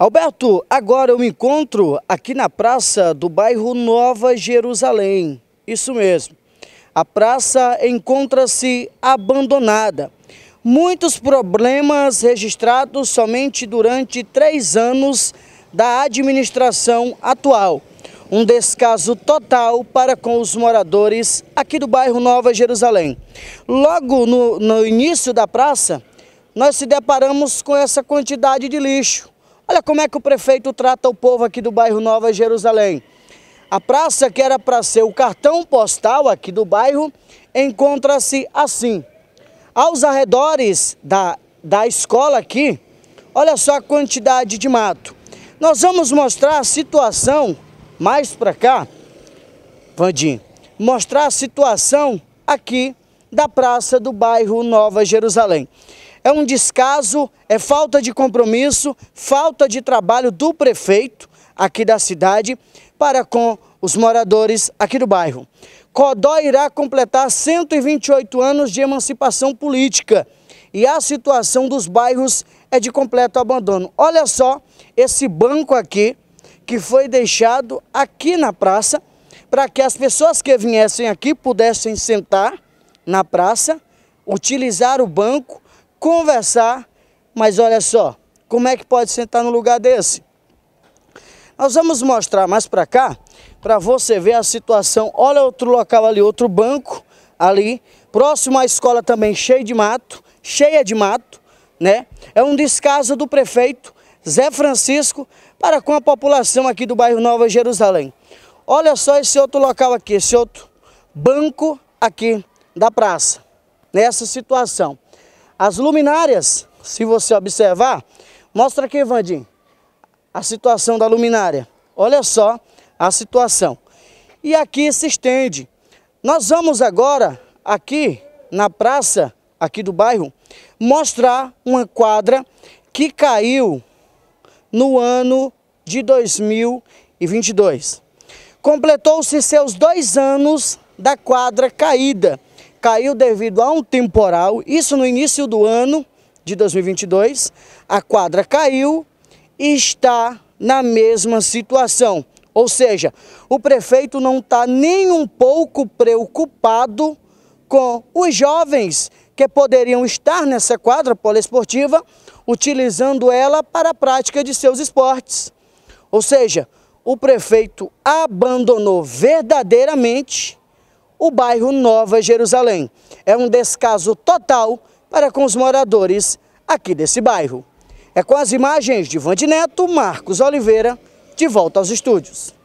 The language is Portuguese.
Alberto, agora eu me encontro aqui na praça do bairro Nova Jerusalém. Isso mesmo. A praça encontra-se abandonada. Muitos problemas registrados somente durante três anos da administração atual. Um descaso total para com os moradores aqui do bairro Nova Jerusalém. Logo no, no início da praça, nós se deparamos com essa quantidade de lixo. Olha como é que o prefeito trata o povo aqui do bairro Nova Jerusalém. A praça que era para ser o cartão postal aqui do bairro encontra-se assim. Aos arredores da, da escola aqui, olha só a quantidade de mato. Nós vamos mostrar a situação mais para cá, Vandinho, mostrar a situação aqui da praça do bairro Nova Jerusalém é um descaso, é falta de compromisso, falta de trabalho do prefeito aqui da cidade para com os moradores aqui do bairro. Codó irá completar 128 anos de emancipação política e a situação dos bairros é de completo abandono. Olha só esse banco aqui que foi deixado aqui na praça para que as pessoas que viessem aqui pudessem sentar na praça, utilizar o banco conversar, mas olha só, como é que pode sentar no lugar desse? Nós vamos mostrar mais para cá, para você ver a situação. Olha outro local ali, outro banco ali, próximo à escola também, cheio de mato, cheia de mato, né? É um descaso do prefeito Zé Francisco para com a população aqui do bairro Nova Jerusalém. Olha só esse outro local aqui, esse outro banco aqui da praça, nessa situação. As luminárias, se você observar, mostra aqui, Vandinho, a situação da luminária. Olha só a situação. E aqui se estende. Nós vamos agora, aqui na praça, aqui do bairro, mostrar uma quadra que caiu no ano de 2022. Completou-se seus dois anos da quadra caída caiu devido a um temporal, isso no início do ano de 2022, a quadra caiu e está na mesma situação. Ou seja, o prefeito não está nem um pouco preocupado com os jovens que poderiam estar nessa quadra poliesportiva, utilizando ela para a prática de seus esportes. Ou seja, o prefeito abandonou verdadeiramente o bairro Nova Jerusalém. É um descaso total para com os moradores aqui desse bairro. É com as imagens de Vandineto Neto, Marcos Oliveira, de volta aos estúdios.